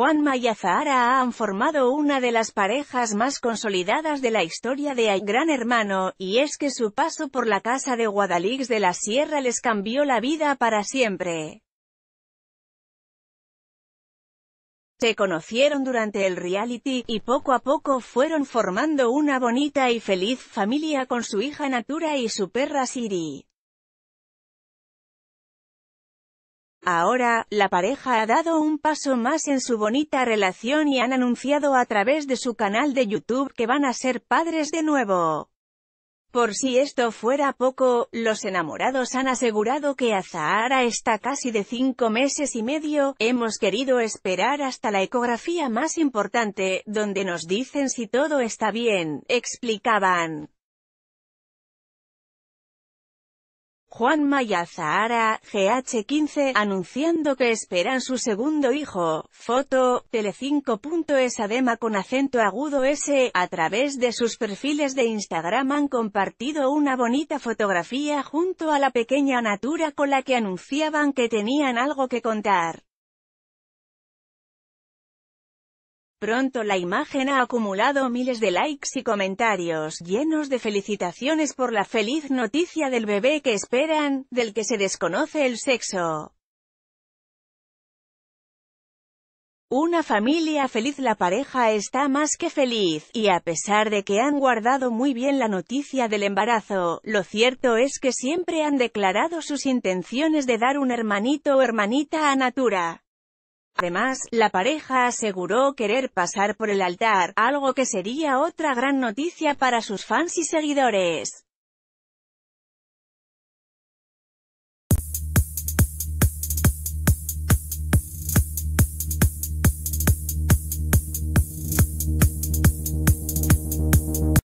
Juanma y Azahara han formado una de las parejas más consolidadas de la historia de Ay Gran Hermano, y es que su paso por la casa de Guadalix de la Sierra les cambió la vida para siempre. Se conocieron durante el reality, y poco a poco fueron formando una bonita y feliz familia con su hija Natura y su perra Siri. Ahora, la pareja ha dado un paso más en su bonita relación y han anunciado a través de su canal de YouTube que van a ser padres de nuevo. Por si esto fuera poco, los enamorados han asegurado que a Zahara está casi de cinco meses y medio, hemos querido esperar hasta la ecografía más importante, donde nos dicen si todo está bien, explicaban. Juan Maya Zahara, GH15, anunciando que esperan su segundo hijo. Foto, Telecinco.es Adema con acento agudo S. A través de sus perfiles de Instagram han compartido una bonita fotografía junto a la pequeña Natura con la que anunciaban que tenían algo que contar. Pronto la imagen ha acumulado miles de likes y comentarios llenos de felicitaciones por la feliz noticia del bebé que esperan, del que se desconoce el sexo. Una familia feliz La pareja está más que feliz, y a pesar de que han guardado muy bien la noticia del embarazo, lo cierto es que siempre han declarado sus intenciones de dar un hermanito o hermanita a Natura. Además, la pareja aseguró querer pasar por el altar, algo que sería otra gran noticia para sus fans y seguidores.